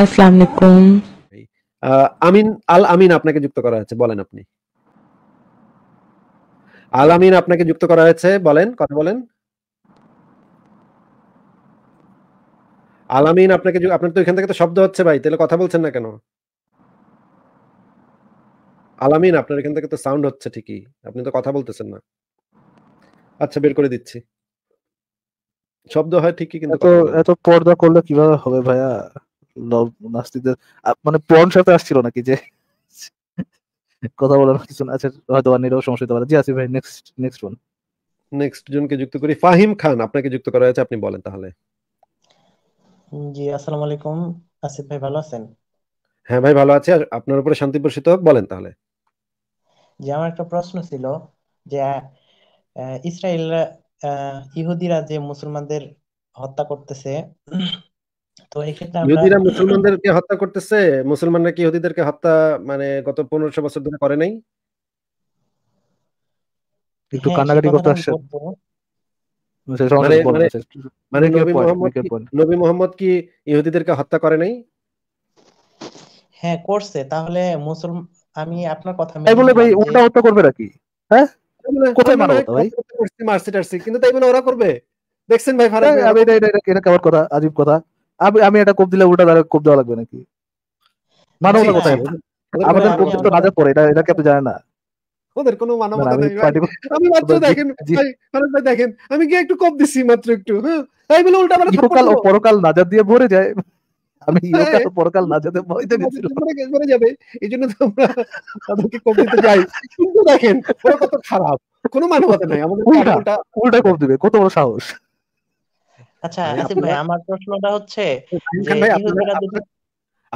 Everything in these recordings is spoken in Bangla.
আসসালামু আলাইকুম আমিন আল আমিন আপনাকে যুক্ত করা হয়েছে বলেন আপনি আল আমিন আপনাকে যুক্ত করা হয়েছে বলেন কথা বলেন আল আমিন আপনাকে আপনার তো এখান থেকে তো শব্দ হচ্ছে ভাই তাহলে কথা বলছেন না কেন আল আমিন আপনার এখান থেকে তো সাউন্ড হচ্ছে ঠিকই আপনি তো কথা বলতেছেন না আচ্ছা বের করে দিচ্ছি শব্দ হয় ঠিকই কিন্তু এত পর্দা করলে কিভাবে হবে ভাইয়া মানে পণ সাথে আসছিল নাকি যে কথা বলার কিছু না আচ্ছা হয়তো সমস্যা হতে পারে জি আসিফ ভাই নেক্সট নেক্সট ওয়ান নেক্সট জনকে যুক্ত করি ফাহিম খান আপনাকে যুক্ত করা হয়েছে আপনি বলেন তাহলে জি আসসালামু আলাইকুম আসিফ ভাই ভালো আছেন হ্যাঁ ভাই ভালো আছি আপনার উপরে শান্তি বর্ষিত হোক বলেন তাহলে যে আমার একটা প্রশ্ন ছিল যে ইসরায়েল ইহুদিরা যে মুসলমানদের হত্যা করতেছে তো এক্ষেত্রে ইহুদিরা মুসলমানদেরকে হত্যা করতেছে মুসলমানরা কি ইহুদিদেরকে হত্যা মানে গত পনেরোশো বছর ধরে করে নাই একটু হ্যাঁ, কান্নাকাটি করতে আসছে আচ্ছা, মানে, মানে, মানে নবী মোহাম্মদ কি ইহুদিদেরকে হত্যা করে নাই হ্যাঁ করছে তাহলে মুসলমান আমি আপনার কথা তাই বলে ভাই হত্যা করবে নাকি হ্যাঁ কোথায় মারা হতো ভাই কিন্তু তাই বলে ওরা করবে দেখছেন ভাই ফারাক হ্যাঁ, আমি এটা এটা কথা আজীব কথা আমি এটা কোপ দিলে ওটা তাহলে কোপ দেওয়া লাগবে নাকি মানবতা কোথায় আমাদের কোপ তো রাজা পরে এটা এটা কি আপনি জানেন না ওদের কোনো তাই হ্যাঁ? বলে উল্টা পরকাল দিয়ে ভরে যায় আমি হ্যাঁ। পরকাল এই জন্য দেখেন কত খারাপ কোনো মানবতা আমাদের উল্টা দিবে কত বড় সাহস আচ্ছা আসিফ আচ্ছা, ভাই আমার প্রশ্নটা হচ্ছে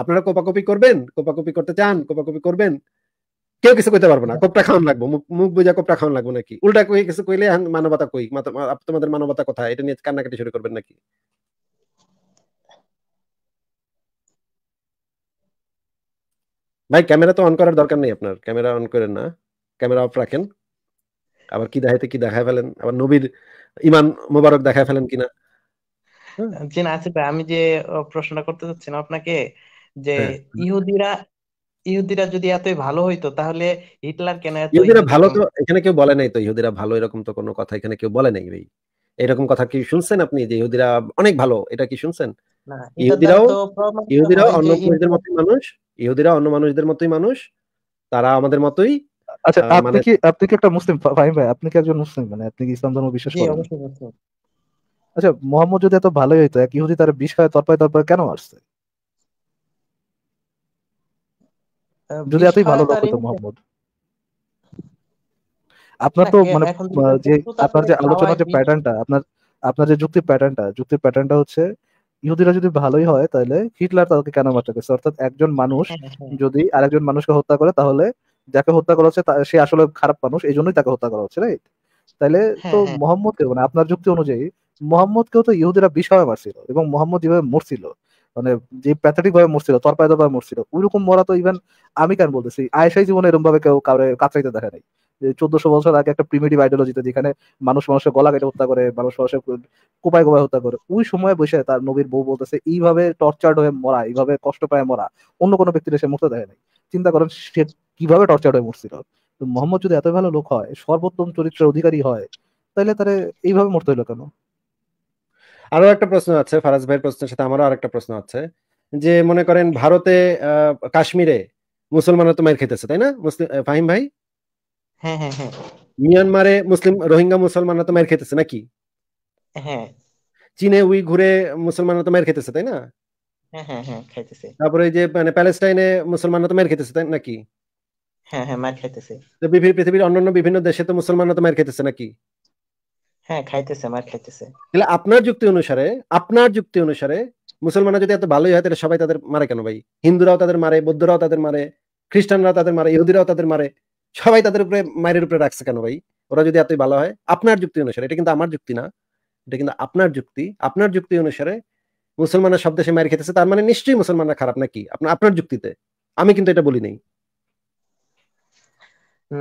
আপনারা কোপাকপি করবেন কোপাকপি করতে চান কোপাকপি করবেন কেউ কিছু কইতে পারবো না কোপটা খাওয়ান লাগবো মুখ বুঝা কোপটা খাওয়ান লাগবো নাকি উল্টা কই কিছু কইলে মানবতা কই তোমাদের মানবতা কথা এটা নিয়ে কান্নাকাটি শুরু করবেন নাকি ভাই ক্যামেরা তো অন করার দরকার নেই আপনার ক্যামেরা অন করেন না ক্যামেরা অফ রাখেন আবার কি দেখাইতে কি দেখায় ফেলেন আবার নবীর ইমান মোবারক দেখায় ফেলেন কিনা জি না আসিফ আচ্ছা, ভাই, আমি যে প্রশ্নটা করতে চাচ্ছিলাম আপনাকে যে হ্যাঁ ইহুদিরা ইহুদিরা যদি এতই ভালো হইতো তাহলে হিটলার কেন এত ইহুদিরা ভালো তো এখানে কেউ বলে নাই তো ইহুদিরা ভালো এরকম তো কোনো কথা এখানে কেউ বলে নাই ভাই এরকম কথা কি শুনছেন আপনি যে ইহুদিরা অনেক ভালো এটা কি শুনছেন না ইহুদিরাও ইহুদিরাও অন্য মানুষদের মতোই মানুষ ইহুদিরা অন্য মানুষদের মতোই মানুষ তারা আমাদের মতোই আচ্ছা আপনি মানে কি আপনি কি একটা মুসলিম ভাই ভাই আপনি কি একজন মুসলিম মানে আপনি কি ইসলাম ধর্ম বিশ্বাস করেন আচ্ছা মোহাম্মদ যদি এত ভালোই হইতো এক ইহুদি তার বিষ খায় তরপায় তরপায় কেন আসছে যদি এতই ভালো লোক হইতো মোহাম্মদ আপনার তো মানে, মানে যে আপনার যে আলোচনা যে প্যাটার্নটা আপনার আপনার যে যুক্তি প্যাটার্নটা যুক্তি প্যাটার্নটা হচ্ছে ইহুদিরা যদি ভালোই হয় তাহলে হিটলার তাদেরকে কেন মারতে গেছে অর্থাৎ একজন মানুষ হ্যাঁ, হ্যাঁ, হ্যাঁ। যদি আরেকজন মানুষকে হত্যা করে তাহলে যাকে হত্যা করা হচ্ছে সে আসলে খারাপ মানুষ এই জন্যই তাকে হত্যা করা হচ্ছে রাইট তাহলে তো মোহাম্মদ কে মানে আপনার যুক্তি অনুযায়ী মোহাম্মদকেও তো ইহুদিরা বিষয় মারছিল এবং মোহাম্মদ যেভাবে মরছিল মানে যে প্যাথেটিক ভাবে মরছিল তরপায় ভাবে মরছিল ওইরকম মরা তো ইভেন আমি কেন বলতেছি আয়েশাই জীবনে এরকম ভাবে কেউ কারো কাঁচাইতে দেখা নাই চোদ্দশো বছর আগে একটা প্রিমেটিভ আইডিওলজিতে যেখানে মানুষ মানুষের গলা কেটে হত্যা করে মানুষ মানুষের কোপায় কোপায় হত্যা করে ওই সময় বসে তার নবীর বউ বলতেছে এইভাবে টর্চার্ড হয়ে মরা এইভাবে কষ্ট পায় মরা অন্য কোনো ব্যক্তির সে মরতে দেখে নাই চিন্তা করেন সে কিভাবে টর্চার্ড হয়ে মরছিল মোহাম্মদ যদি এত ভালো লোক হয় সর্বোত্তম চরিত্রের অধিকারী হয় তাহলে তারা এইভাবে মরতে হলো কেন আরো একটা প্রশ্ন আছে ফারাজ ভাইয়ের প্রশ্নের সাথে আমারও একটা প্রশ্ন আছে যে মনে করেন ভারতে কাশ্মীরে মুসলমানরা তো মায়ের খেতেছে তাই না মুসলিম ফাহিম ভাই হ্যাঁ হ্যাঁ হ্যাঁ মিয়ানমারে মুসলিম রোহিঙ্গা মুসলমানরা তো মায়ের খেতেছে নাকি হ্যাঁ চীনে উই ঘুরে মুসলমানরা তো মায়ের খেতেছে তাই না হ্যাঁ, হ্যাঁ, হ্যাঁ, তারপরে যে মানে প্যালেস্টাইনে মুসলমানরা তো মায়ের খেতেছে তাই নাকি হ্যাঁ হ্যাঁ তো পৃথিবীর অন্যান্য বিভিন্ন দেশে তো মুসলমানরা তো মায়ের খেতেছে নাকি হ্যাঁ খাইতেছে মার খাইতেছে তাহলে আপনার যুক্তি অনুসারে আপনার যুক্তি অনুসারে মুসলমানরা যদি এত ভালোই হয় তাহলে সবাই তাদের মারে কেন ভাই হিন্দুরাও তাদের মারে বৌদ্ধরাও তাদের মারে তাদের মারে ইহুদিরাও তাদের মারে সবাই তাদের উপরে মায়ের উপরে রাখছে কেন ভাই ওরা যদি এতই ভালো হয় আপনার যুক্তি অনুসারে এটা কিন্তু আমার যুক্তি না এটা কিন্তু আপনার যুক্তি আপনার যুক্তি অনুসারে মুসলমানরা সব দেশে মায়ের খেতেছে তার মানে নিশ্চয়ই মুসলমানরা খারাপ নাকি আপনার আপনার যুক্তিতে আমি কিন্তু এটা বলি নাই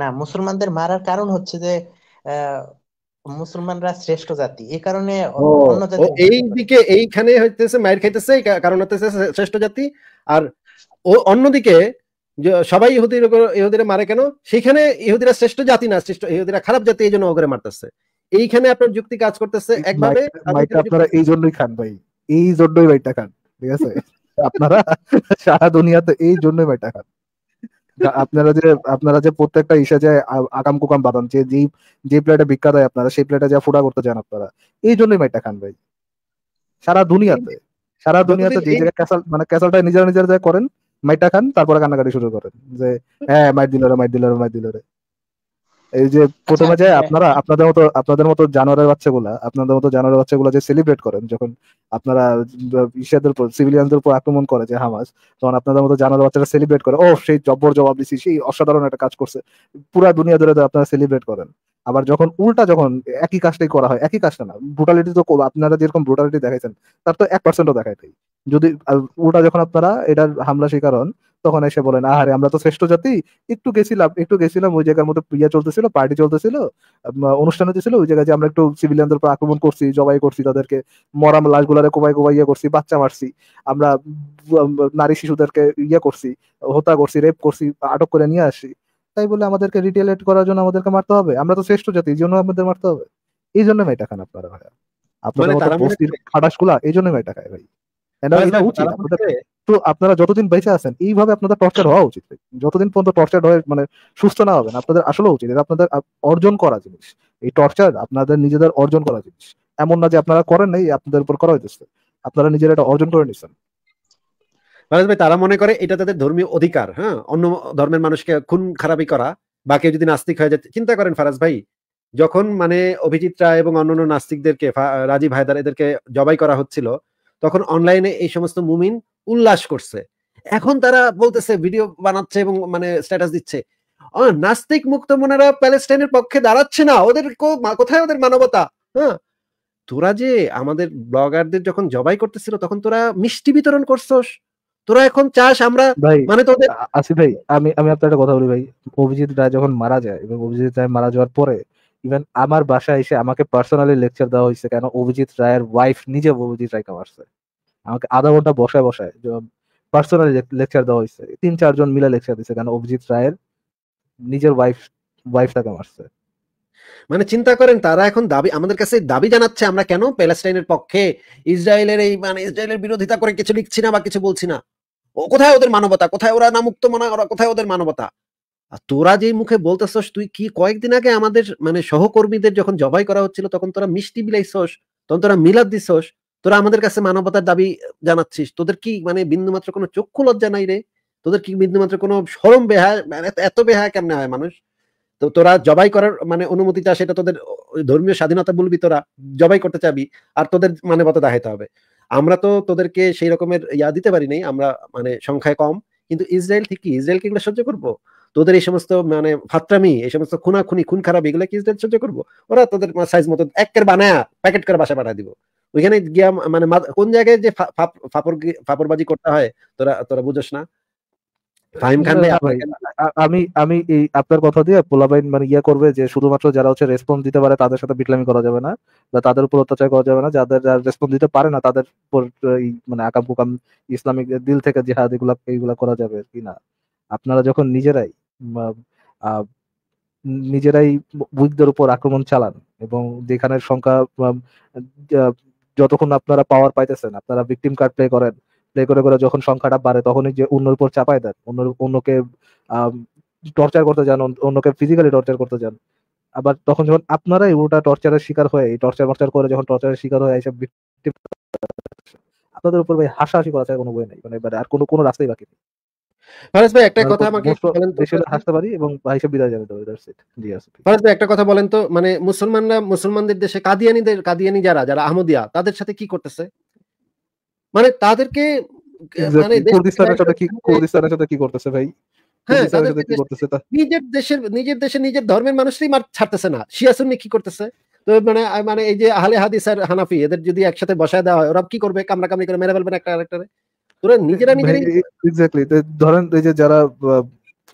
না মুসলমানদের মারার কারণ হচ্ছে যে মুসলমানরা শ্রেষ্ঠ জাতি এই কারণে এই দিকে এইখানে হইতেছে মায়ের খাইতেছে কারণ হইতেছে শ্রেষ্ঠ জাতি আর ও অন্যদিকে সবাই ইহুদির ইহুদিরা মারে কেন সেখানে ইহুদিরা শ্রেষ্ঠ জাতি না শ্রেষ্ঠ ইহুদিরা খারাপ জাতি এই জন্য ওগরে মারতেছে এইখানে আপনার যুক্তি কাজ করতেছে একভাবে আপনারা এই জন্যই খান ভাই এই জন্যই ভাইটা খান ঠিক আছে আপনারা সারা দুনিয়াতে এই জন্যই ভাইটা খান আপনারা যে আপনারা যে প্রত্যেকটা ইসে যে আকাম কুকাম বাদাম যে যে যে প্লেটে বিখ্যাত হয় আপনারা সেই প্লেটে যা ফোড়া করতে যান আপনারা এই জন্যই মাইটা খান ভাই সারা দুনিয়াতে সারা দুনিয়াতে যে জায়গায় ক্যাসাল মানে ক্যাসালটা নিজেরা নিজেরা যা করেন মাইটা খান তারপরে কান্নাকাটি শুরু করেন যে হ্যাঁ মাইট দিলরে রে মাইট দিল মাইট এই যে প্রথমে আচ্ছা, যে আচ্ছা। আপনারা আপনাদের মতো আপনাদের মতো জানোয়ারের বাচ্চাগুলা আপনাদের মতো জানোয়ারের বাচ্চাগুলা যে সেলিব্রেট করেন যখন আপনারা ইসাদের উপর সিভিলিয়ানদের উপর আক্রমণ করে যে হামাস তখন আপনাদের মতো জানোয়ার বাচ্চারা সেলিব্রেট করে ও সেই জব্বর জবাব দিছি সেই অসাধারণ একটা কাজ করছে পুরো দুনিয়া ধরে আপনারা সেলিব্রেট করেন আবার যখন উল্টা যখন একই কাজটাই করা হয় একই কাজটা না ব্রুটালিটি তো আপনারা যেরকম ব্রুটালিটি দেখাইছেন তার তো এক পার্সেন্টও দেখাইতেই যদি উল্টা যখন আপনারা এটার হামলা শিকার হন তখন এসে বলেন আহারে আমরা তো শ্রেষ্ঠ জাতি একটু গেছিলাম একটু গেছিলাম ওই জায়গার মধ্যে ইয়া চলতেছিল পার্টি চলতেছিল অনুষ্ঠান হতেছিল ওই জায়গায় যে আমরা একটু সিভিলিয়ানদের উপর আক্রমণ করছি জবাই করছি তাদেরকে মরাম গুলারে কোবাই কোবাই ইয়ে করছি বাচ্চা মারছি আমরা নারী শিশুদেরকে ইয়ে করছি হত্যা করছি রেপ করছি আটক করে নিয়ে আসি তাই বলে আমাদেরকে রিটেলেট করার জন্য আমাদেরকে মারতে হবে আমরা তো শ্রেষ্ঠ জাতি এই জন্য আমাদের মারতে হবে এই জন্য মেয়েটা খান আপনারা ভাইয়া আপনারা খাটাস গুলা এই জন্য মেয়েটা খায় ভাই তো আপনারা যতদিন বেঁচে আছেন এইভাবে আপনাদের টর্চার হওয়া উচিত যতদিন পর্যন্ত টর্চার হয়ে মানে সুস্থ না হবেন আপনাদের আসলে উচিত এটা আপনাদের অর্জন করা জিনিস এই টর্চার আপনাদের নিজেদের অর্জন করা জিনিস এমন না যে আপনারা করেন নাই আপনাদের উপর করা হইতেছে আপনারা নিজেরা এটা অর্জন করে নিচ্ছেন রাজেশ ভাই তারা মনে করে এটা তাদের ধর্মীয় অধিকার হ্যাঁ অন্য ধর্মের মানুষকে খুন খারাপি করা বা কেউ যদি নাস্তিক হয়ে যায় চিন্তা করেন ফারাজ ভাই যখন মানে অভিজিৎ রায় এবং অন্যান্য নাস্তিকদেরকে রাজীব হায়দার এদেরকে জবাই করা হচ্ছিল তখন অনলাইনে এই সমস্ত মুমিন উল্লাস করছে এখন তারা বলতেছে ভিডিও বানাচ্ছে এবং মানে স্ট্যাটাস দিচ্ছে নাস্তিক মুক্ত মনেরা প্যালেস্টাইনের পক্ষে দাঁড়াচ্ছে না ওদের কোথায় ওদের মানবতা হ্যাঁ তোরা যে আমাদের ব্লগারদের যখন জবাই করতেছিল তখন তোরা মিষ্টি বিতরণ করছস তোরা এখন চাস আমরা মানে তোদের আসি ভাই আমি আমি আপনার একটা কথা বলি ভাই অভিজিৎ রায় যখন মারা যায় এবং অভিজিৎ রায় মারা যাওয়ার পরে ইভেন আমার বাসায় এসে আমাকে পার্সোনালি লেকচার দেওয়া হয়েছে কেন অভিজিৎ রায়ের ওয়াইফ নিজে অভিজিৎ রায়কে মারছে আমাকে আধা ঘন্টা বসায় বসায় পার্সোনালি লেকচার দেওয়া হয়েছে তিন চারজন মিলে লেকচার দিচ্ছে কারণ অভিজিৎ রায়ের নিজের ওয়াইফ ওয়াইফ তাকে মারছে মানে চিন্তা করেন তারা এখন দাবি আমাদের কাছে দাবি জানাচ্ছে আমরা কেন প্যালেস্টাইনের পক্ষে ইসরায়েলের এই মানে ইসরায়েলের বিরোধিতা করে কিছু লিখছি না বা কিছু বলছি না ও কোথায় ওদের মানবতা কোথায় ওরা নামুক্ত মনে ওরা কোথায় ওদের মানবতা আর তোরা যেই মুখে বলতেছস তুই কি কয়েকদিন আগে আমাদের মানে সহকর্মীদের যখন জবাই করা হচ্ছিল তখন তোরা মিষ্টি বিলাইছস তখন তোরা মিলাদ দিছস তোরা আমাদের কাছে মানবতার দাবি জানাচ্ছিস তোদের কি মানে বিন্দুমাত্র কোনো চক্ষু লজ্জা নাই রে তোদের কি বিন্দুমাত্র কোনো সরম বেহা মানে এত বেহা কেমনে হয় মানুষ তো তোরা জবাই করার মানে অনুমতি চা সেটা তোদের ধর্মীয় স্বাধীনতা বলবি তোরা জবাই করতে চাবি আর তোদের মানবতা দেখাইতে হবে আমরা তো তোদেরকে সেই রকমের ইয়া দিতে পারি নাই আমরা মানে সংখ্যায় কম কিন্তু ইসরায়েল ঠিক ইসরায়েল কি এগুলো সহ্য করবো তোদের এই সমস্ত মানে ফাত্রামি এই সমস্ত খুনাখুনি খুন খারাপ এগুলো কি ইসরায়েল সহ্য করবো ওরা তোদের সাইজ মতো এক বানায় প্যাকেট করে বাসা পাঠা দিবো ওইখানে গিয়া মানে কোন জায়গায় যে ফাপর ফাপরবাজি করতে হয় তোরা তোরা বুঝোস না আমি আমি এই আপনার কথা দিয়ে পোলাবাইন মানে ইয়া করবে যে শুধুমাত্র যারা হচ্ছে রেসপন্স দিতে পারে তাদের সাথে বিটলামি করা যাবে না বা তাদের উপর অত্যাচার করা যাবে না যাদের যারা রেসপন্স দিতে পারে না তাদের উপর মানে আকাম কুকাম ইসলামিক দিল থেকে জিহাদ এগুলা এইগুলা করা যাবে কি না আপনারা যখন নিজেরাই নিজেরাই উইকদের উপর আক্রমণ চালান এবং যেখানে সংখ্যা যতক্ষণ আপনারা পাওয়ার পাইতেছেন আপনারা ভিকটিম কার্ড প্লে করেন প্লে করে করে যখন সংখ্যাটা বাড়ে তখনই যে অন্যের উপর চাপায় দেন অন্য অন্যকে টর্চার করতে যান অন্যকে ফিজিক্যালি টর্চার করতে যান আবার তখন যখন আপনারা ওটা টর্চারের শিকার হয়ে এই টর্চার টর্চার করে যখন টর্চারের শিকার হয়ে এইসব আপনাদের উপর ভাই হাসাহাসি করা ছাড়া কোনো বই নাই মানে আর কোনো কোনো রাস্তাই বাকি নেই ফারাজ ভাই একটা মানে কথা আমাকে বলেন পারি এবং বিদায় জানাতে পারি দ্যাটস ইট জি ফারাজ ভাই একটা কথা বলেন তো মানে মুসলমানরা মুসলমানদের দেশে কাদিয়ানিদের কাদিয়ানি যারা যারা আহমদিয়া তাদের সাথে কি করতেছে মানে তাদেরকে মানে কুর্দিস্তানের সাথে কি মানে কুর্দিস্তানের সাথে কি করতেছে ভাই হ্যাঁ, নিজের দেশের নিজের দেশে নিজের ধর্মের মানুষই মার ছাড়তেছে না শিয়া সুন্নি কি করতেছে তো মানে মানে এই যে আহলে হাদিস আর হানাফি এদের যদি একসাথে বসায় দেওয়া হয় ওরা কি করবে কামড়া কামড়ি করে মেরে ফেলবেন একটা আরেকটারে তোরা নিজেরা নিজেরাই ধরেন যে যারা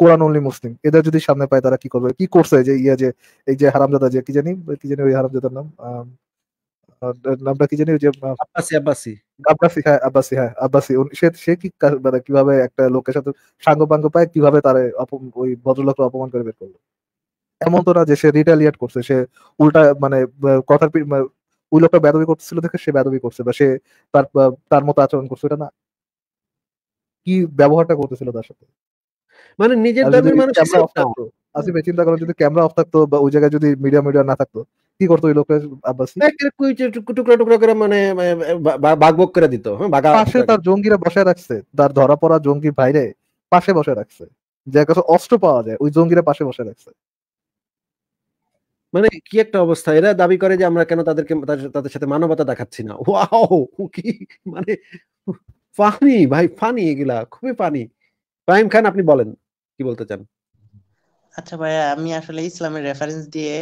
কোরআন অনলি মুসলিম এদের যদি সামনে পায় তারা কি করবে কি করছে যে ইয়া যে এই যে হারামজাদা যে কি জানি কি জানি ওই হারামজাদার নাম নামটা কি জানি যে আব্বাসি আব্বাসি আব্বাসি হ্যাঁ আব্বাসি হ্যাঁ আব্বাসি সে সে কি মানে কিভাবে একটা লোকের সাথে সাঙ্গ পাঙ্গ পায় কিভাবে তার ওই ভদ্রলোককে অপমান করে বের করলো এমন তো না যে সে রিটালিয়েট করছে সে উল্টা মানে কথার মানে, ওই লোকটা বেদবি করতেছিল দেখে সে বেদবি করছে বা সে তার তার মতো আচরণ করছে এটা না কি ব্যবহারটা করতেছিল তার সাথে মানে নিজের দামের মানুষ আসিফ চিন্তা করো যদি ক্যামেরা অফ থাকতো বা ওই জায়গায় যদি মিডিয়া মিডিয়া না থাকতো কি করতো ওই লোকের আব্বাসি টুকরা টুকরা করে মানে, মানে বাগবক করে দিত হ্যাঁ, পাশে তার জঙ্গিরা বসায় রাখছে তার ধরা পড়া জঙ্গি ভাইরে পাশে বসে রাখছে যার কাছে অস্ত্র পাওয়া যায় ওই জঙ্গিরা পাশে বসে রাখছে মানে কি একটা অবস্থা এরা দাবি করে যে আমরা কেন তাদেরকে তাদের সাথে মানবতা দেখাচ্ছি না ওয়াও কি মানে ফানি ভাই ফানি এগুলা খুবই ফানি ফাহিম খান আপনি বলেন কি বলতে চান আচ্ছা ভাইয়া আমি আসলে ইসলামের রেফারেন্স দিয়ে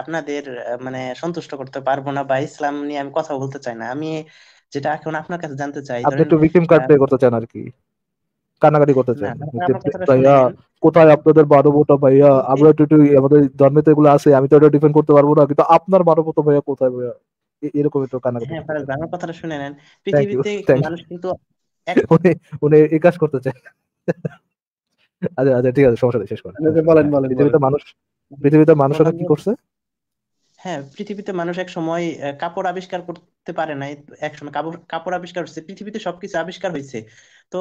আপনাদের মানে সন্তুষ্ট করতে পারবো না বা ইসলাম নিয়ে আমি কথা বলতে চাই না আমি যেটা এখন আপনার কাছে জানতে চাই আপনি একটু ভিকটিম কার্ড প্লে করতে চান আর কি কানাকাটি করতে চান ভাইয়া কোথায় আপনাদের মানবতা ভাইয়া আমরা একটু আমাদের জন্মেতে এগুলো আছে আমি তো এটা ডিফেন্ড করতে পারবো না কিন্তু আপনার মানবতা ভাইয়া কোথায় ভাইয়া এরকম একটু কান্নাকাটি হ্যাঁ ফারাজ আমার কথাটা শুনে নেন পৃথিবীতে মানুষ কিন্তু উনি উনি এই কাজ করতে চায় আচ্ছা আচ্ছা ঠিক আছে সমস্যা শেষ করেন আচ্ছা, আচ্ছা, বলেন হ্যাঁ, বলেন পৃথিবীতে মানুষ পৃথিবীতে মানুষ কি করছে হ্যাঁ পৃথিবীতে মানুষ এক সময় কাপড় আবিষ্কার করতে পারে নাই এক সময় কাপড় কাপড় আবিষ্কার হচ্ছে পৃথিবীতে সবকিছু আবিষ্কার হয়েছে তো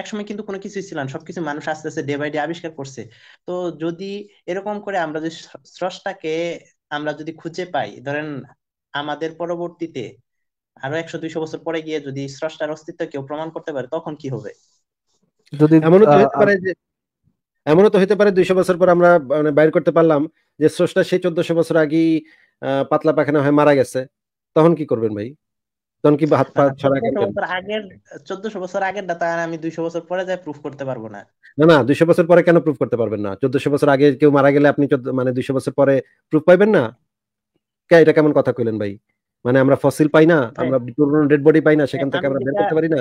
এক সময় কিন্তু কোনো কিছুই ছিল না সবকিছু মানুষ আস্তে আস্তে ডে বাই ডে আবিষ্কার করছে তো যদি এরকম করে আমরা যদি স্রষ্টাকে আমরা যদি খুঁজে পাই ধরেন আমাদের পরবর্তীতে আরো একশো দুইশো বছর পরে গিয়ে যদি স্রষ্টার অস্তিত্ব কেউ প্রমাণ করতে পারে তখন কি হবে যদি এমনও তো হতে পারে যে এমনও তো হতে পারে দুইশো বছর পর আমরা মানে বাইর করতে পারলাম যে স্রষ্টা সেই চোদ্দশো বছর আগেই পাতলা পাখানা হয়ে মারা গেছে তখন কি করবেন ভাই তখন কি হাত পা ছড়া আগের চোদ্দশো বছর আগের ডাটা আমি দুইশো বছর পরে যাই প্রুফ করতে পারবো না না না দুইশো বছর পরে কেন প্রুফ করতে পারবেন না চোদ্দশো বছর আগে কেউ মারা গেলে আপনি মানে দুইশো বছর পরে প্রুফ পাইবেন না কে এটা কেমন কথা কইলেন ভাই মানে আমরা ফসিল পাই না হ্যাঁ। আমরা পুরনো ডেড বডি পাই না হ্যাঁ, সেখান থেকে আমরা বের করতে পারি না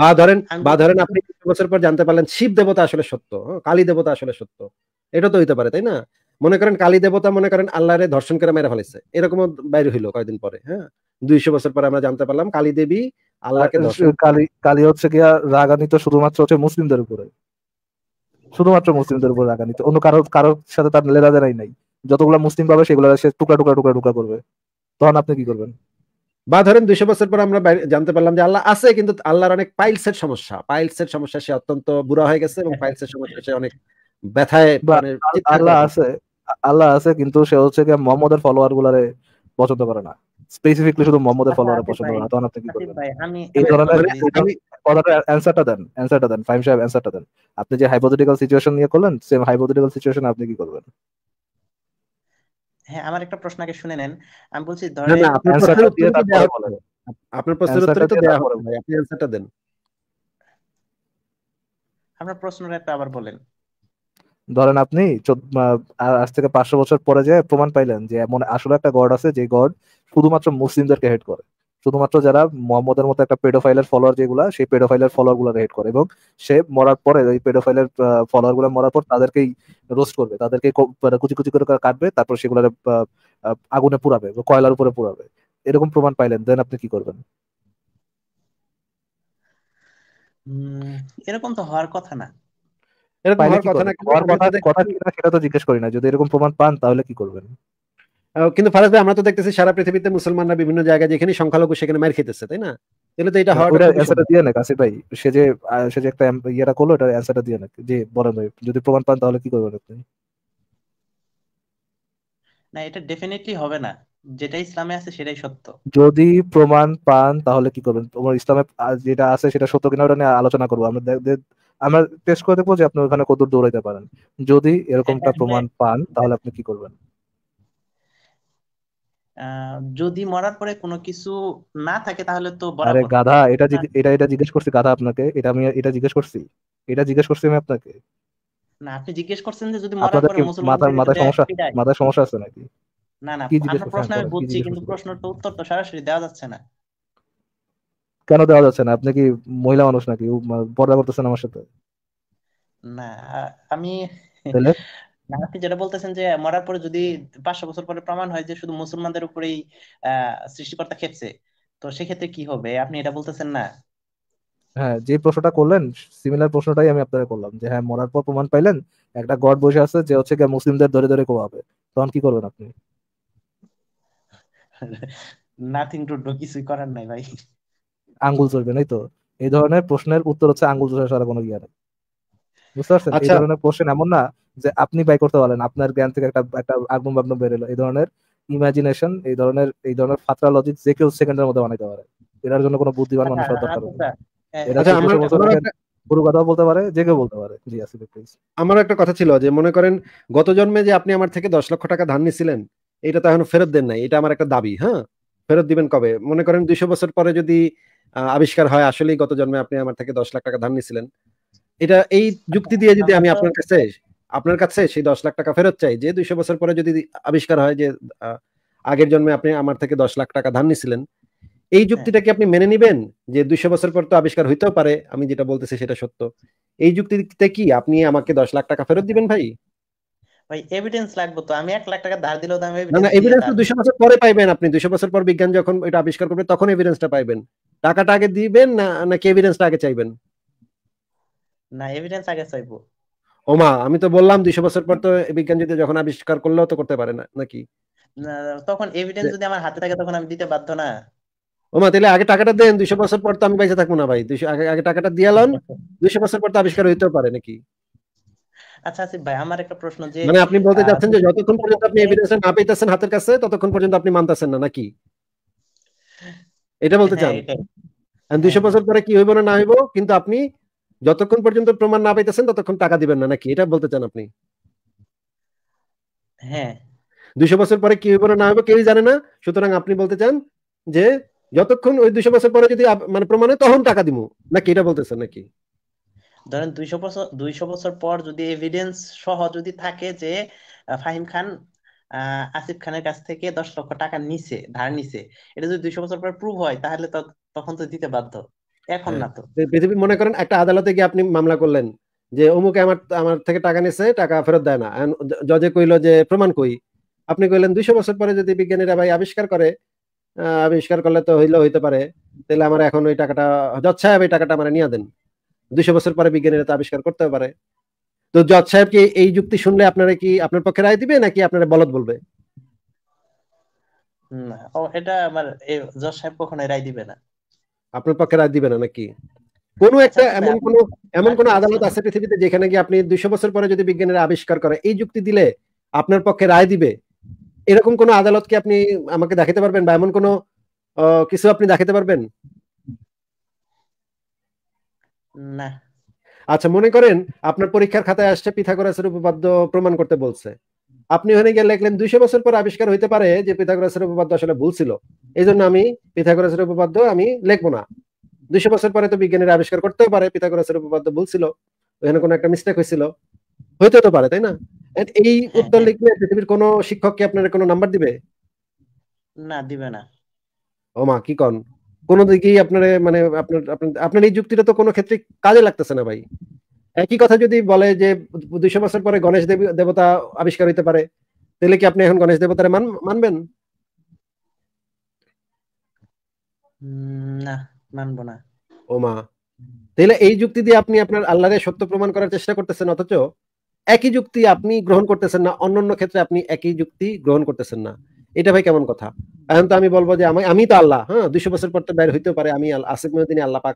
বা ধরেন বা ধরেন আপনি বছর পর জানতে পারলেন শিব দেবতা আসলে সত্য কালী দেবতা আসলে সত্য এটা তো হইতে পারে তাই না মনে করেন কালী দেবতা মনে করেন আল্লাহরে ধর্ষণ করে মেরে ফেলেছে এরকম বাইরে হইলো কয়েকদিন পরে হ্যাঁ দুইশো বছর পরে আমরা জানতে পারলাম কালী দেবী আল্লাহকে কালী কালী হচ্ছে কি রাগানিত শুধুমাত্র হচ্ছে মুসলিমদের উপরে শুধুমাত্র মুসলিমদের উপর রাগানিত অন্য কারোর কারোর সাথে তার লেনা নাই যতগুলো মুসলিম পাবে সেগুলো সে টুকরা টুকরা টুকরা টুকরা করবে তখন আপনি কি করবেন বা ধরেন দুইশো বছর পর আমরা জানতে পারলাম যে আল্লাহ আছে কিন্তু আল্লাহর অনেক পাইলসের সমস্যা পাইলসের সমস্যা সে অত্যন্ত বুড়া হয়ে গেছে এবং পাইলসের সমস্যা সে অনেক ব্যথায় মানে আল্লাহ আছে আল্লাহ আছে কিন্তু সে হচ্ছে কি মোহাম্মদের ফলোয়ার গুলারে পছন্দ করে না স্পেসিফিকলি শুধু মোহাম্মদের আচ্ছা, ফলোয়ার পছন্দ করে না তখন আপনি কি করবেন মানে এই ধরনের কথাটা অ্যানসারটা দেন অ্যানসারটা দেন ফাইম সাহেব অ্যানসারটা দেন আপনি যে হাইপোথেটিক্যাল সিচুয়েশন নিয়ে করলেন সেম হাইপোথেটিক্যাল সিচুয়েশন আপনি কি করবেন হ্যাঁ আমার একটা প্রশ্ন আগে শুনে নেন আমি বলছি ধরেন আপনার প্রশ্নের উত্তর তো দেওয়া হবে ভাই আপনি অ্যানসারটা দেন আপনার প্রশ্নটা আবার বলেন ধরেন আপনি আজ থেকে পাঁচশো বছর পরে যে প্রমাণ পাইলেন যে এমন আসলে একটা গড আছে যে গড শুধুমাত্র মুসলিমদেরকে হেড করে শুধুমাত্র যারা মোহাম্মদের মতো একটা পেডোফাইলের ফলোয়ার যেগুলো সেই পেডোফাইলের ফলোয়ার গুলো রেড করে এবং সে মরার পরে ওই পেডোফাইলের ফলোয়ার গুলো মরার পর তাদেরকেই রোস্ট করবে তাদেরকে মানে কুচি কুচি করে কাটবে তারপর সেগুলো আগুনে পুরাবে কয়লার উপরে পুরাবে এরকম প্রমাণ পাইলেন দেন আপনি কি করবেন এরকম তো হওয়ার কথা না কথা কথা কথা সেটা তো জিজ্ঞেস করি না যদি এরকম প্রমাণ পান তাহলে কি করবেন কিন্তু ফারাজ ভাই আমরা তো দেখতেছি সারা পৃথিবীতে মুসলমানরা বিভিন্ন জায়গায় যেখানে সংখ্যালঘু সেখানে মার খেতেছে তাই না তাহলে তো এটা হওয়ার দিয়ে না কাছে ভাই সে যে সে যে একটা ইয়েটা করলো এটা অ্যান্সারটা দিয়ে না যে বলেন ভাই যদি প্রমাণ পান তাহলে কি করবেন আপনি না এটা ডেফিনেটলি হবে না যেটা ইসলামে আছে সেটাই সত্য যদি প্রমাণ পান তাহলে কি করবেন তোমার ইসলামে যেটা আছে সেটা সত্য কিনা ওটা নিয়ে আলোচনা করবো আমরা আমরা টেস্ট করে দেখবো যে আপনি ওখানে কত দৌড়াইতে পারেন যদি এরকমটা প্রমাণ পান তাহলে আপনি কি করবেন যদি মরার পরে কোনো কিছু না থাকে তাহলে তো আরে গাধা এটা হ্যাঁ। এটা এটা জিজ্ঞেস করছি গাধা আপনাকে এটা আমি এটা জিজ্ঞেস করছি এটা জিজ্ঞেস করছি আমি আপনাকে না আপনি জিজ্ঞেস করছেন যে যদি মরার পরে মুসলমান মাথা সমস্যা মাথা সমস্যা আছে নাকি না না আপনার প্রশ্ন আমি বুঝছি কিন্তু প্রশ্নটা উত্তর তো সরাসরি দেওয়া যাচ্ছে না কেন দেওয়া যাচ্ছে না আপনি কি মহিলা মানুষ নাকি পর্দা করতেছেন আমার সাথে না আমি না আপনি যেটা বলতেছেন যে মরার পরে যদি পাঁচশো বছর পরে প্রমাণ হয় যে শুধু মুসলমানদের উপরেই আহ সৃষ্টিকর্তা খেপছে তো সেক্ষেত্রে কি হবে আপনি এটা বলতেছেন না হ্যাঁ যে প্রশ্নটা করলেন সিমিলার প্রশ্নটাই আমি আপনাকে করলাম যে হ্যাঁ মরার পর প্রমাণ পাইলেন একটা গড বসে আছে যে হচ্ছে মুসলিমদের ধরে ধরে কোয়াবে তখন কি করবেন আপনি নাথিং টু ডু কিছুই করার নাই ভাই আঙ্গুল চলবে নাই তো এই ধরনের প্রশ্নের উত্তর হচ্ছে আঙ্গুল চলা ছাড়া কোনো ইয়া নেই বুঝতে পারছেন এই আচ্ছা। ধরনের এমন না যে আপনি বাই করতে পারেন আপনার জ্ঞান থেকে একটা একটা আগুন বাগ্ন এই ধরনের ইমাজিনেশন এই ধরনের এই ধরনের ফাতরা লজিক যে কেউ সেকেন্ডের মধ্যে বানাইতে পারে এটার জন্য কোনো বুদ্ধিমান আচ্ছা, মানুষের দরকার পুরো আচ্ছা, হ্যাঁ। কথা বলতে পারে যে কেউ বলতে পারে জি আসিফ প্লিজ আমারও একটা কথা ছিল যে মনে করেন গত জন্মে যে আপনি আমার থেকে দশ লক্ষ টাকা ধার নিছিলেন এটা তো এখন ফেরত দেন নাই এটা আমার একটা দাবি হ্যাঁ ফেরত দিবেন কবে মনে করেন দুইশো বছর পরে যদি আবিষ্কার হয় আসলেই গত জন্মে আপনি আমার থেকে দশ লাখ টাকা ধার নিছিলেন এটা এই যুক্তি দিয়ে যদি আমি আপনার কাছে আপনার কাছে সেই দশ লাখ টাকা ফেরত চাই যে দুইশো বছর পরে যদি আবিষ্কার হয় যে আগের জন্মে আপনি আমার থেকে দশ লাখ টাকা ধার নিছিলেন এই যুক্তিটা কি আপনি মেনে নিবেন যে দুইশো বছর পর তো আবিষ্কার হইতেও পারে আমি যেটা বলতেছি সেটা সত্য এই যুক্তিতে কি আপনি আমাকে দশ লাখ টাকা ফেরত দিবেন ভাই ভাই এভিডেন্স লাগবে তো আমি এক লাখ টাকা ধার দিলেও তো আমি না এভিডেন্স তো দুশো বছর পরে পাইবেন আপনি দুশো বছর পর বিজ্ঞান যখন এটা আবিষ্কার করবে তখন এভিডেন্সটা পাইবেন টাকাটা আগে দিবেন না নাকি এভিডেন্সটা আগে চাইবেন না এভিডেন্স আগে চাইবো ওমা আমি তো বললাম দুইশো বছর পর তো বিজ্ঞান যদি যখন আবিষ্কার করলেও তো করতে পারে না নাকি তখন এভিডেন্স যদি আমার হাতে থাকে তখন আমি দিতে বাধ্য না ওমা তাহলে আগে টাকাটা দেন দুইশো বছর পর তো আমি বেঁচে থাকবো না ভাই দুইশো আগে টাকাটা দিয়ে লন দুইশো বছর পর তো আবিষ্কার হইতেও পারে নাকি আচ্ছা আসিফ ভাই আমার একটা প্রশ্ন যে মানে আপনি বলতে চাচ্ছেন যে যতক্ষণ পর্যন্ত আপনি এভিডেন্স না পেতেছেন হাতের কাছে ততক্ষণ পর্যন্ত আপনি মানতেছেন না নাকি এটা বলতে হ্যাঁ, চান দুইশো হ্যাঁ। বছর পরে কি হইব না না হইব কিন্তু আপনি যতক্ষণ পর্যন্ত প্রমাণ না পাইতেছেন ততক্ষণ টাকা দিবেন না নাকি এটা বলতে চান আপনি হ্যাঁ দুইশো বছর পরে কি হইব না হইব কেউই জানে না সুতরাং আপনি বলতে চান যে যতক্ষণ ওই দুইশো বছর পরে যদি মানে হয় তখন টাকা দিব নাকি এটা বলতেছেন নাকি ধরেন দুইশো বছর দুইশো বছর পর যদি এভিডেন্স সহ যদি থাকে যে ফাহিম খান আসিফ খানের কাছ থেকে দশ লক্ষ টাকা নিছে ধার নিছে এটা যদি দুইশো বছর পর প্রুভ হয় তাহলে তখন তো দিতে বাধ্য এখন হ্যাঁ। না তো মনে করেন একটা আদালতে গিয়ে আপনি মামলা করলেন যে অমুকে আমার আমার থেকে টাকা নিছে টাকা ফেরত দেয় না জজে যে প্রমাণ কই আপনি কইলেন দুইশো বছর পরে যদি বিজ্ঞানীরা ভাই আবিষ্কার করে আবিষ্কার করলে তো হইতে পারে তাহলে আমার এখন ওই টাকাটা জজ সাহেব এই টাকাটা আমার নিয়ে দেন দুইশো বছর পরে বিজ্ঞানীরা তো আবিষ্কার করতে পারে তো জজ সাহেব কি এই যুক্তি শুনলে আপনারা কি আপনার পক্ষে রায় দিবে নাকি আপনারা বলদ বলবে এটা আমার জজ সাহেব কখনো রায় দিবে না আপনার পক্ষে রায় দিবে না নাকি কোন একটা আচ্ছা, এমন কোন এমন কোন আদালত আছে পৃথিবীতে যেখানে গিয়ে আপনি দুইশো বছর পরে যদি বিজ্ঞানীরা আবিষ্কার করে এই যুক্তি দিলে আপনার পক্ষে রায় দিবে এরকম কোন আদালত কি আপনি আমাকে দেখাতে পারবেন বা এমন কোন কিছু আপনি দেখাতে পারবেন না আচ্ছা মনে করেন আপনার পরীক্ষার খাতায় আসছে পিথাগোরাসের উপপাদ্য প্রমাণ করতে বলছে আপনি ওখানে গিয়ে লিখলেন দুইশো বছর পর আবিষ্কার হইতে পারে যে পিথাগোরাসের উপপাদ্য আসলে ভুল ছিল এই জন্য আমি পিথাগোরাসের উপপাদ্য আমি লিখবো না দুইশো বছর পরে তো বিজ্ঞানীরা আবিষ্কার করতেও পারে পিথাগোরাসের উপপাদ্য ভুল ছিল ওখানে কোনো একটা মিস্টেক হয়েছিল হইতে তো পারে তাই না এই হ্যাঁ, হ্যাঁ। উত্তর লিখলে পৃথিবীর কোন শিক্ষক কি আপনার কোনো নাম্বার দিবে না দিবে না ও মা কি কন কোনো দিকেই মানে আপনার মানে আপনার আপনার এই যুক্তিটা তো কোনো ক্ষেত্রে কাজে লাগতেছে না ভাই একই কথা যদি বলে যে দুইশো বছর পরে গণেশ দেবতা আবিষ্কার হইতে পারে তাহলে কি আপনি এখন গণেশ দেবতারে মানবেন না মানবো না ও মা তাহলে এই যুক্তি দিয়ে আপনি আপনার সত্য প্রমাণ করার চেষ্টা করতেছেন অথচ একই যুক্তি আপনি গ্রহণ করতেছেন না অন্যান্য ক্ষেত্রে আপনি একই যুক্তি গ্রহণ করতেছেন না এটা ভাই কেমন কথা এখন তো আমি বলবো যে আমি আমি তো আল্লাহ হ্যাঁ দুইশো বছর পর তো বের হইতে পারে আমি আসিফ মহিউদ্দিন আল্লাহ পাক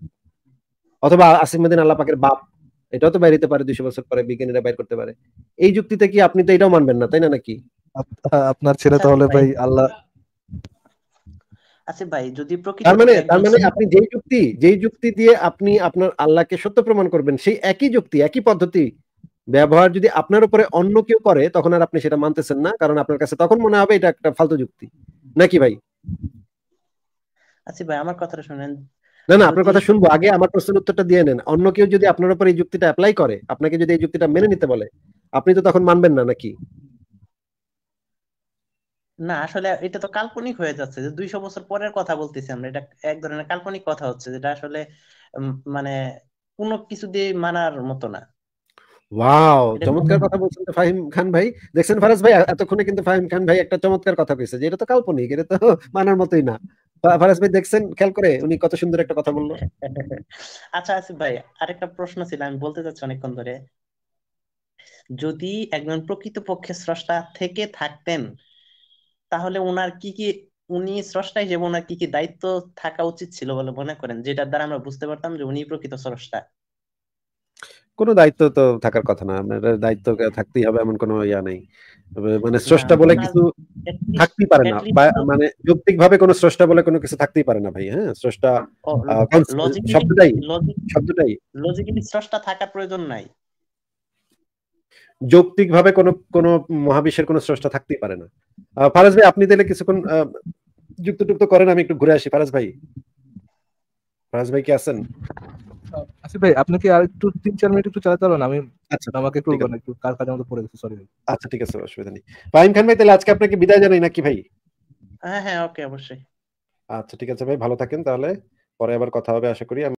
অথবা আসিফ মহিউদ্দিন আল্লাহ পাকের বাপ এটাও তো বাইরে পারে দুইশো বছর পরে বিজ্ঞানীরা বাইর করতে পারে এই যুক্তিতে কি আপনি তো এটাও মানবেন না তাই না নাকি আপনার ছেলে তাহলে ভাই আল্লাহ আচ্ছা মানে- মানে যুক্তি একই পদ্ধতি ব্যবহার যদি আপনার উপরে অন্য কেউ করে তখন আর আপনি সেটা মানতেছেন না কারণ আপনার কাছে তখন মনে হবে এটা একটা ফালতু যুক্তি নাকি ভাই আচ্ছা ভাই আমার কথাটা শুনেন না না আপনার কথা শুনবো আগে আমার প্রশ্নের উত্তরটা দিয়ে নেন অন্য কেউ যদি আপনার উপর এই যুক্তিটা অ্যাপ্লাই করে আপনাকে যদি এই যুক্তিটা মেনে নিতে বলে আপনি তো তখন মানবেন না নাকি না আসলে এটা তো কাল্পনিক হয়ে যাচ্ছে যে দুইশো বছর পরের কথা বলতেছি আমরা এটা এক ধরনের কাল্পনিক কথা হচ্ছে যেটা আসলে মানে কোনো কিছু দিয়ে মানার মতো না ওয়াও চমৎকার কথা বলছেন ফাহিম খান ভাই দেখছেন ফারাজ ভাই এতক্ষণে কিন্তু ফাহিম খান ভাই একটা চমৎকার কথা কইছে যে এটা তো কাল্পনিক এটা তো মানার মতোই না ফারাজ ভাই দেখছেন খেয়াল করে উনি কত সুন্দর একটা কথা বললো আচ্ছা আসিফ ভাই আরেকটা প্রশ্ন ছিল আমি বলতে চাচ্ছি অনেকক্ষণ ধরে যদি একজন প্রকৃতপক্ষে স্রষ্টা থেকে থাকতেন তাহলে ওনার কি কি উনি স্রষ্টা হিসেবে ওনার কি কি দায়িত্ব থাকা উচিত ছিল বলে মনে করেন যেটার দ্বারা আমরা বুঝতে পারতাম যে উনি প্রকৃত স্রষ্টা কোনো দায়িত্ব তো থাকার কথা না আপনার দায়িত্ব থাকতেই হবে এমন কোনো ইয়া নেই মানে স্রষ্টা বলে কিছু থাকতেই পারে না মানে যৌক্তিক ভাবে কোনো স্রষ্টা বলে কোনো কিছু থাকতেই পারে না ভাই হ্যাঁ স্রষ্টা শব্দটাই শব্দটাই লজিক্যালি স্রষ্টা থাকার প্রয়োজন নাই যৌক্তিক ভাবে কোনো কোনো মহাবিশ্বের কোনো স্রষ্টা থাকতেই পারে না ফারাজ ভাই আপনি তাহলে কিছুক্ষণ যুক্ত টুক্ত করেন আমি একটু ঘুরে আসি ফারাজ ভাই ফারাজ ভাই কি আছেন আসিফ ভাই আপনি কি আর একটু তিন চার মিনিট একটু চালাতে পারবেন আমি আচ্ছা আমাকে একটু মানে একটু কার কাজের মধ্যে পড়ে গেছে সরি আচ্ছা ঠিক আছে অসুবিধা নেই ফাহিম খান ভাই তাহলে আজকে আপনাকে বিদায় জানাই নাকি ভাই হ্যাঁ হ্যাঁ ওকে অবশ্যই আচ্ছা ঠিক আছে ভাই ভালো থাকেন তাহলে পরে আবার কথা হবে আশা করি